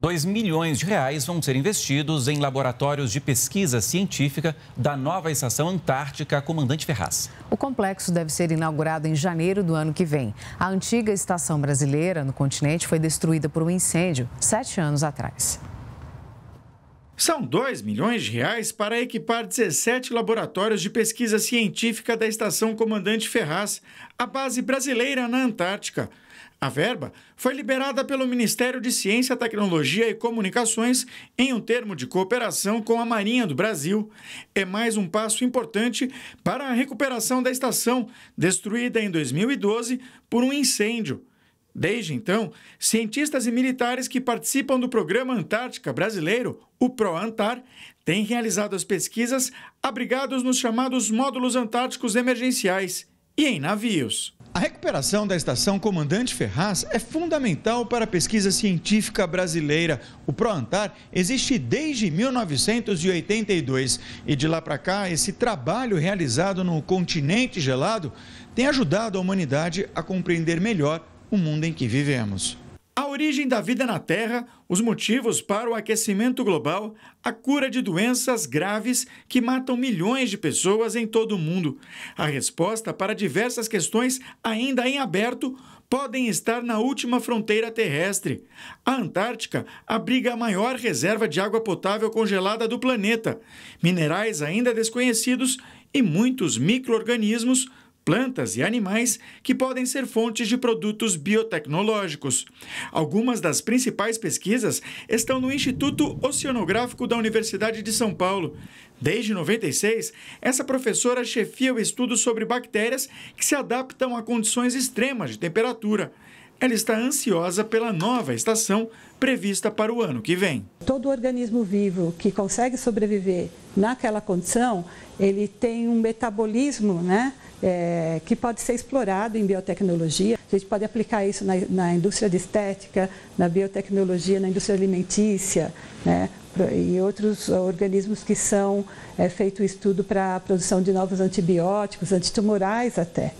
2 milhões de reais vão ser investidos em laboratórios de pesquisa científica da nova estação antártica Comandante Ferraz. O complexo deve ser inaugurado em janeiro do ano que vem. A antiga estação brasileira no continente foi destruída por um incêndio sete anos atrás. São 2 milhões de reais para equipar 17 laboratórios de pesquisa científica da Estação Comandante Ferraz, a base brasileira na Antártica. A verba foi liberada pelo Ministério de Ciência, Tecnologia e Comunicações em um termo de cooperação com a Marinha do Brasil. É mais um passo importante para a recuperação da estação, destruída em 2012 por um incêndio. Desde então, cientistas e militares que participam do Programa Antártica Brasileiro, o ProAntar, têm realizado as pesquisas abrigados nos chamados módulos antárticos emergenciais e em navios. A recuperação da estação Comandante Ferraz é fundamental para a pesquisa científica brasileira. O ProAntar existe desde 1982 e de lá para cá, esse trabalho realizado no continente gelado tem ajudado a humanidade a compreender melhor o mundo em que vivemos. A origem da vida na Terra, os motivos para o aquecimento global, a cura de doenças graves que matam milhões de pessoas em todo o mundo. A resposta para diversas questões ainda em aberto podem estar na última fronteira terrestre. A Antártica abriga a maior reserva de água potável congelada do planeta, minerais ainda desconhecidos e muitos micro-organismos plantas e animais que podem ser fontes de produtos biotecnológicos. Algumas das principais pesquisas estão no Instituto Oceanográfico da Universidade de São Paulo. Desde 96, essa professora chefia o estudo sobre bactérias que se adaptam a condições extremas de temperatura ela está ansiosa pela nova estação prevista para o ano que vem. Todo organismo vivo que consegue sobreviver naquela condição, ele tem um metabolismo né, é, que pode ser explorado em biotecnologia. A gente pode aplicar isso na, na indústria de estética, na biotecnologia, na indústria alimentícia, né, e outros organismos que são é, feito estudo para a produção de novos antibióticos, antitumorais até.